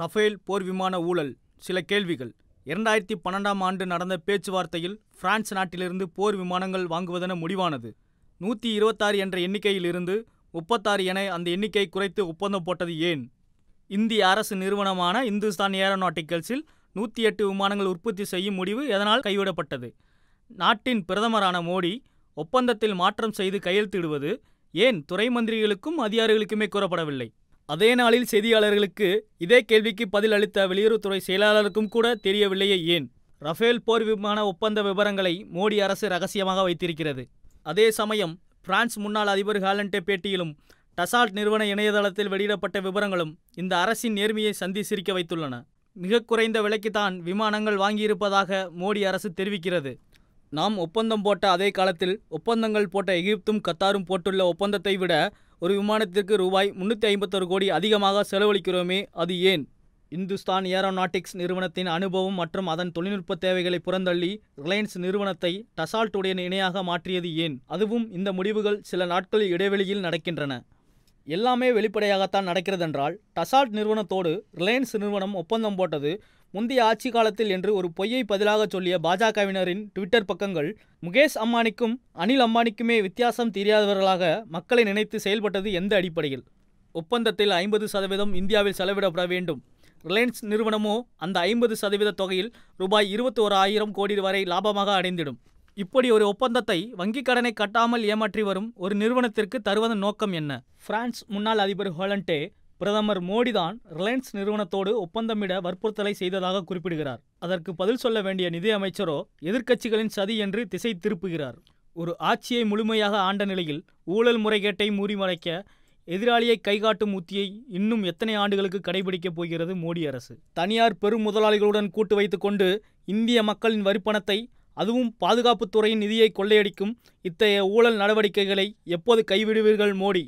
Rafale போர் விமான ஊழல் சில கேள்விகள் இரண்டாயிரத்தி பன்னெண்டாம் ஆண்டு நடந்த பேச்சுவார்த்தையில் பிரான்ஸ் நாட்டிலிருந்து போர் விமானங்கள் வாங்குவதென முடிவானது நூற்றி இருபத்தாறு என்ற எண்ணிக்கையிலிருந்து முப்பத்தாறு என அந்த எண்ணிக்கை குறைத்து ஒப்பந்தம் போட்டது ஏன் இந்திய அரசு நிறுவனமான இந்துஸ்தான் ஏரோநாட்டிக்கல்ஸில் நூற்றி எட்டு விமானங்கள் உற்பத்தி செய்யும் முடிவு எதனால் கைவிடப்பட்டது நாட்டின் பிரதமரான மோடி ஒப்பந்தத்தில் மாற்றம் செய்து கையெழுத்திடுவது ஏன் துறை மந்திரிகளுக்கும் அதிகாரிகளுக்குமே கூறப்படவில்லை அதே நாளில் செய்தியாளர்களுக்கு இதே கேள்விக்கு பதில் அளித்த வெளியுறவுத்துறை செயலாளருக்கும் கூட தெரியவில்லையே ஏன் ரஃபேல் போர் விமான ஒப்பந்த விவரங்களை மோடி அரசு ரகசியமாக வைத்திருக்கிறது அதே சமயம் பிரான்ஸ் முன்னாள் அதிபர் ஹாலண்டே பேட்டியிலும் டசால்ட் நிறுவன இணையதளத்தில் வெளியிடப்பட்ட விவரங்களும் இந்த அரசின் நேர்மையை சந்தி சிரிக்க வைத்துள்ளன மிக குறைந்த விலைக்குத்தான் விமானங்கள் வாங்கியிருப்பதாக மோடி அரசு தெரிவிக்கிறது நாம் ஒப்பந்தம் போட்ட அதே காலத்தில் ஒப்பந்தங்கள் போட்ட எகிப்தும் கத்தாரும் போட்டுள்ள ஒப்பந்தத்தை விட ஒரு விமானத்திற்கு ரூபாய் முன்னூற்றி ஐம்பத்தொரு கோடி அதிகமாக செலவழிக்கிறோமே அது ஏன் இந்துஸ்தான் ஏரோநாட்டிக்ஸ் நிறுவனத்தின் அனுபவம் மற்றும் அதன் தொழில்நுட்ப தேவைகளை புறந்தள்ளி ரிலையன்ஸ் நிறுவனத்தை டசால்ட்டுடைய இணையாக மாற்றியது ஏன் அதுவும் இந்த முடிவுகள் சில நாட்களில் இடைவெளியில் நடக்கின்றன எல்லாமே வெளிப்படையாகத்தான் நடக்கிறதென்றால் டசால்ட் நிறுவனத்தோடு ரிலையன்ஸ் நிறுவனம் ஒப்பந்தம் போட்டது முந்தைய ஆட்சி காலத்தில் என்று ஒரு பொய்யை பதிலாக சொல்லிய பாஜகவினரின் ட்விட்டர் பக்கங்கள் முகேஷ் அம்பானிக்கும் அனில் அம்பானிக்குமே வித்தியாசம் தெரியாதவர்களாக மக்களை நினைத்து செயல்பட்டது எந்த அடிப்படையில் ஒப்பந்தத்தில் ஐம்பது சதவீதம் இந்தியாவில் செலவிடப்பட வேண்டும் ரிலையன்ஸ் நிறுவனமோ அந்த ஐம்பது சதவீத தொகையில் ரூபாய் இருபத்தி ஒரு ஆயிரம் கோடி வரை லாபமாக அடைந்திடும் இப்படி ஒரு ஒப்பந்தத்தை வங்கிக் கடனை கட்டாமல் ஏமாற்றி வரும் ஒரு நிறுவனத்திற்கு தருவதன் நோக்கம் என்ன பிரான்ஸ் முன்னாள் அதிபர் ஹோலண்டே பிரதமர் மோடி தான் ரிலையன்ஸ் நிறுவனத்தோடு ஒப்பந்தமிட வற்புறுத்தலை செய்ததாக குறிப்பிடுகிறார் அதற்கு பதில் சொல்ல வேண்டிய நிதியமைச்சரோ எதிர்க்கட்சிகளின் சதி என்று திசை திருப்புகிறார் ஒரு ஆட்சியை முழுமையாக ஆண்ட நிலையில் ஊழல் முறைகேட்டை மூறிமறைக்க எதிராளியை கைகாட்டும் உத்தியை இன்னும் எத்தனை ஆண்டுகளுக்கு கடைபிடிக்கப் போகிறது மோடி அரசு தனியார் பெரும் முதலாளிகளுடன் கூட்டு வைத்துக்கொண்டு இந்திய மக்களின் வரிப்பணத்தை அதுவும் பாதுகாப்புத்துறையின் நிதியை கொள்ளையடிக்கும் இத்தகைய ஊழல் நடவடிக்கைகளை எப்போது கைவிடுவீர்கள் மோடி